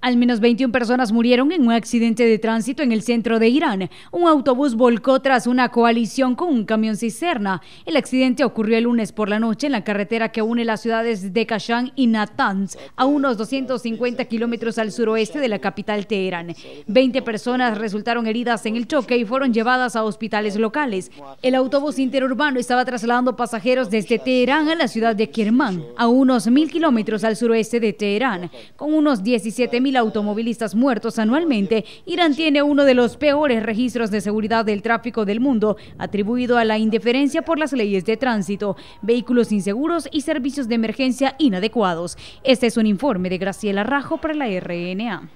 Al menos 21 personas murieron en un accidente de tránsito en el centro de Irán. Un autobús volcó tras una coalición con un camión cisterna. El accidente ocurrió el lunes por la noche en la carretera que une las ciudades de Kashan y Natanz, a unos 250 kilómetros al suroeste de la capital Teherán. 20 personas resultaron heridas en el choque y fueron llevadas a hospitales locales. El autobús interurbano estaba trasladando pasajeros desde Teherán a la ciudad de Kerman, a unos 1.000 kilómetros al suroeste de Teherán, con unos 17.000 automovilistas muertos anualmente, Irán tiene uno de los peores registros de seguridad del tráfico del mundo, atribuido a la indiferencia por las leyes de tránsito, vehículos inseguros y servicios de emergencia inadecuados. Este es un informe de Graciela Rajo para la RNA.